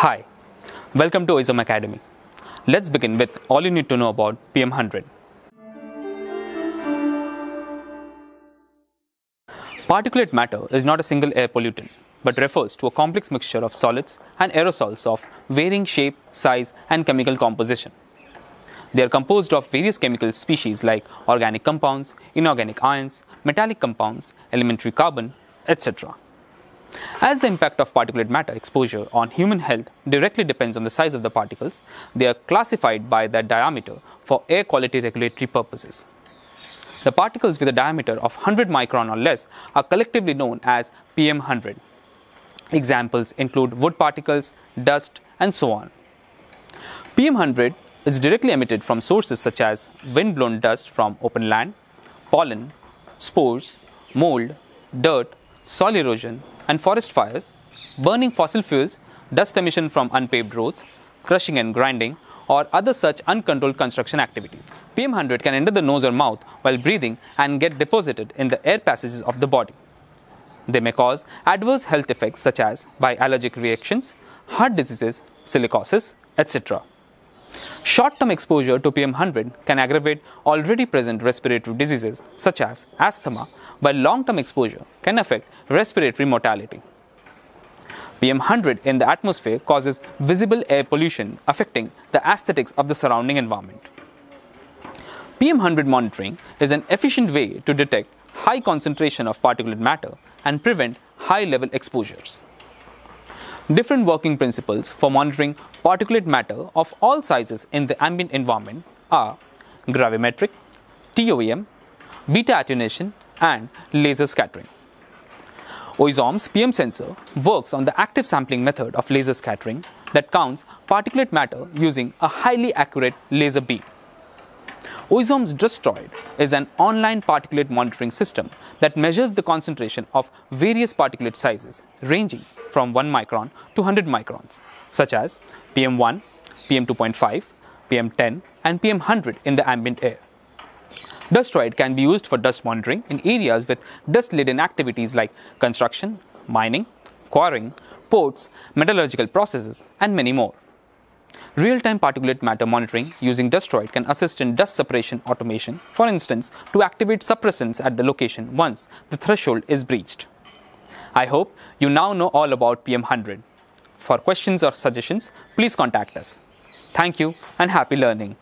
Hi, welcome to ISOM Academy. Let's begin with all you need to know about PM100. Particulate matter is not a single air pollutant, but refers to a complex mixture of solids and aerosols of varying shape, size, and chemical composition. They are composed of various chemical species like organic compounds, inorganic ions, metallic compounds, elementary carbon, etc. As the impact of particulate matter exposure on human health directly depends on the size of the particles, they are classified by their diameter for air quality regulatory purposes. The particles with a diameter of 100 micron or less are collectively known as PM100. Examples include wood particles, dust, and so on. PM100 is directly emitted from sources such as wind-blown dust from open land, pollen, spores, mold, dirt, soil erosion, and forest fires, burning fossil fuels, dust emission from unpaved roads, crushing and grinding, or other such uncontrolled construction activities. PM100 can enter the nose or mouth while breathing and get deposited in the air passages of the body. They may cause adverse health effects such as by allergic reactions, heart diseases, silicosis, etc. Short-term exposure to PM100 can aggravate already present respiratory diseases such as asthma, while long-term exposure can affect respiratory mortality. PM100 in the atmosphere causes visible air pollution affecting the aesthetics of the surrounding environment. PM100 monitoring is an efficient way to detect high concentration of particulate matter and prevent high level exposures. Different working principles for monitoring particulate matter of all sizes in the ambient environment are gravimetric, TOEM, beta attenuation, and laser scattering. OISOM's PM sensor works on the active sampling method of laser scattering that counts particulate matter using a highly accurate laser beam. Ozone's Destroyed is an online particulate monitoring system that measures the concentration of various particulate sizes ranging from 1 micron to 100 microns, such as PM1, PM2.5, PM10, and PM100 in the ambient air. Dustroid can be used for dust monitoring in areas with dust-laden activities like construction, mining, quarrying, ports, metallurgical processes, and many more. Real-time particulate matter monitoring using Dustroid can assist in dust separation automation, for instance, to activate suppressants at the location once the threshold is breached. I hope you now know all about PM100. For questions or suggestions, please contact us. Thank you and happy learning.